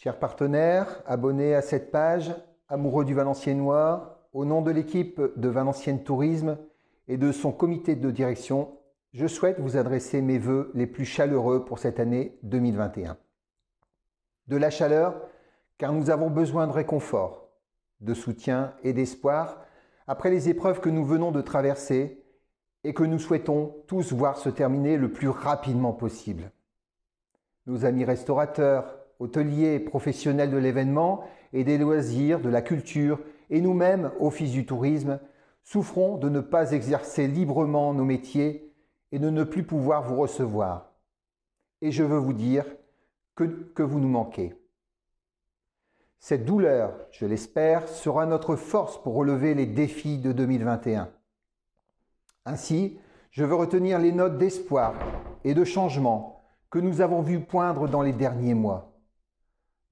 Chers partenaires, abonnés à cette page, amoureux du noir, au nom de l'équipe de Valenciennes Tourisme et de son comité de direction, je souhaite vous adresser mes vœux les plus chaleureux pour cette année 2021. De la chaleur, car nous avons besoin de réconfort, de soutien et d'espoir après les épreuves que nous venons de traverser et que nous souhaitons tous voir se terminer le plus rapidement possible. Nos amis restaurateurs, hôteliers professionnels de l'événement et des loisirs, de la culture, et nous-mêmes, office du tourisme, souffrons de ne pas exercer librement nos métiers et de ne plus pouvoir vous recevoir. Et je veux vous dire que, que vous nous manquez. Cette douleur, je l'espère, sera notre force pour relever les défis de 2021. Ainsi, je veux retenir les notes d'espoir et de changement que nous avons vu poindre dans les derniers mois.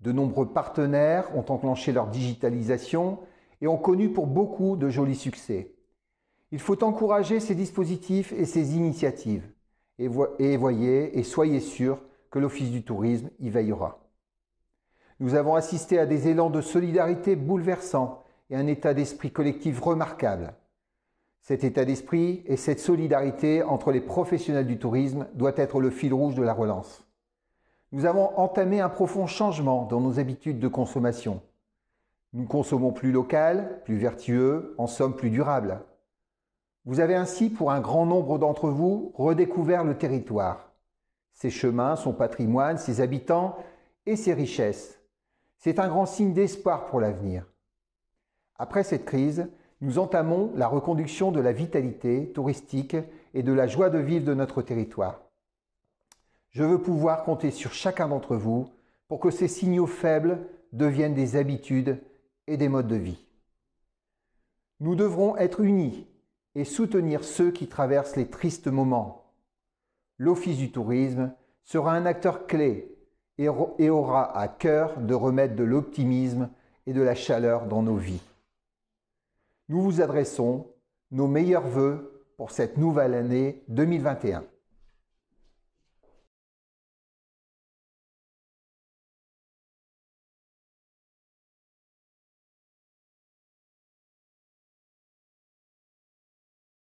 De nombreux partenaires ont enclenché leur digitalisation et ont connu pour beaucoup de jolis succès. Il faut encourager ces dispositifs et ces initiatives. Et, voyez et soyez sûrs que l'Office du tourisme y veillera. Nous avons assisté à des élans de solidarité bouleversants et un état d'esprit collectif remarquable. Cet état d'esprit et cette solidarité entre les professionnels du tourisme doit être le fil rouge de la relance. Nous avons entamé un profond changement dans nos habitudes de consommation. Nous consommons plus local, plus vertueux, en somme plus durable. Vous avez ainsi, pour un grand nombre d'entre vous, redécouvert le territoire, ses chemins, son patrimoine, ses habitants et ses richesses. C'est un grand signe d'espoir pour l'avenir. Après cette crise, nous entamons la reconduction de la vitalité touristique et de la joie de vivre de notre territoire. Je veux pouvoir compter sur chacun d'entre vous pour que ces signaux faibles deviennent des habitudes et des modes de vie. Nous devrons être unis et soutenir ceux qui traversent les tristes moments. L'Office du tourisme sera un acteur clé et, aura à cœur de remettre de l'optimisme et de la chaleur dans nos vies. Nous vous adressons nos meilleurs voeux pour cette nouvelle année 2021.